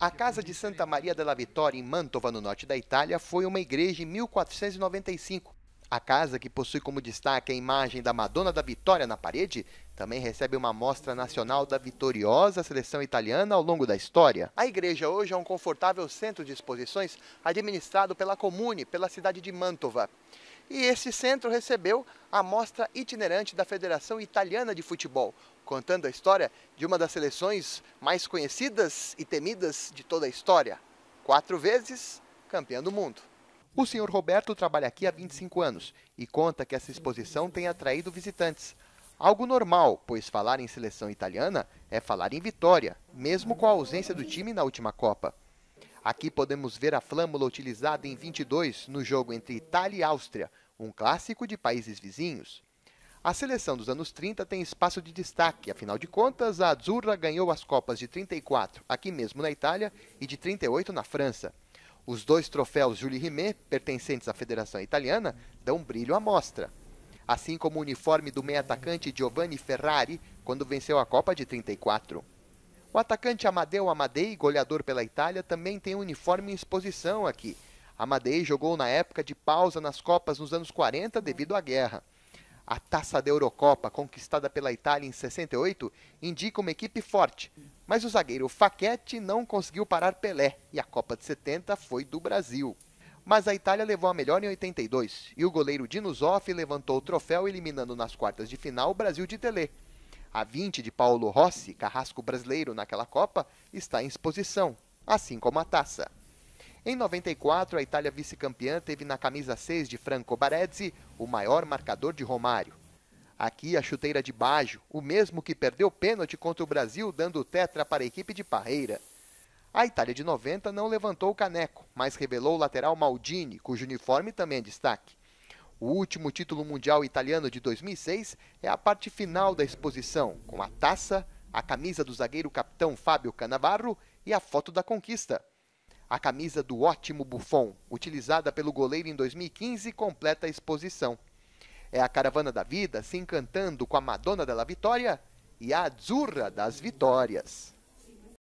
A casa de Santa Maria della Vittoria, em Mantova, no norte da Itália, foi uma igreja em 1495. A casa, que possui como destaque a imagem da Madonna da Vitória na parede, também recebe uma amostra nacional da vitoriosa seleção italiana ao longo da história. A igreja hoje é um confortável centro de exposições administrado pela Comune, pela cidade de Mantova. E esse centro recebeu a mostra itinerante da Federação Italiana de Futebol, contando a história de uma das seleções mais conhecidas e temidas de toda a história, quatro vezes campeã do mundo. O senhor Roberto trabalha aqui há 25 anos e conta que essa exposição tem atraído visitantes. Algo normal, pois falar em seleção italiana é falar em vitória, mesmo com a ausência do time na última Copa. Aqui podemos ver a flâmula utilizada em 22 no jogo entre Itália e Áustria, um clássico de países vizinhos. A seleção dos anos 30 tem espaço de destaque, afinal de contas, a Azzurra ganhou as Copas de 34 aqui mesmo na Itália e de 38 na França. Os dois troféus Julie Rimet, pertencentes à Federação Italiana, dão brilho à mostra. Assim como o uniforme do meia-atacante Giovanni Ferrari, quando venceu a Copa de 34. O atacante Amadeu Amadei, goleador pela Itália, também tem um uniforme em exposição aqui. Amadei jogou na época de pausa nas Copas nos anos 40 devido à guerra. A taça da Eurocopa, conquistada pela Itália em 68, indica uma equipe forte, mas o zagueiro Facchetti não conseguiu parar Pelé e a Copa de 70 foi do Brasil. Mas a Itália levou a melhor em 82 e o goleiro Dino Zoff levantou o troféu eliminando nas quartas de final o Brasil de Tele. A 20 de Paulo Rossi, carrasco brasileiro naquela Copa, está em exposição, assim como a taça. Em 94, a Itália vice-campeã teve na camisa 6 de Franco Baresi o maior marcador de Romário. Aqui, a chuteira de Baggio, o mesmo que perdeu pênalti contra o Brasil, dando tetra para a equipe de Parreira. A Itália de 90 não levantou o caneco, mas revelou o lateral Maldini, cujo uniforme também é destaque. O último título mundial italiano de 2006 é a parte final da exposição, com a taça, a camisa do zagueiro capitão Fábio Canavarro e a foto da conquista. A camisa do ótimo Buffon, utilizada pelo goleiro em 2015, completa a exposição. É a caravana da vida se encantando com a Madonna della Vitória e a Azzurra das Vitórias.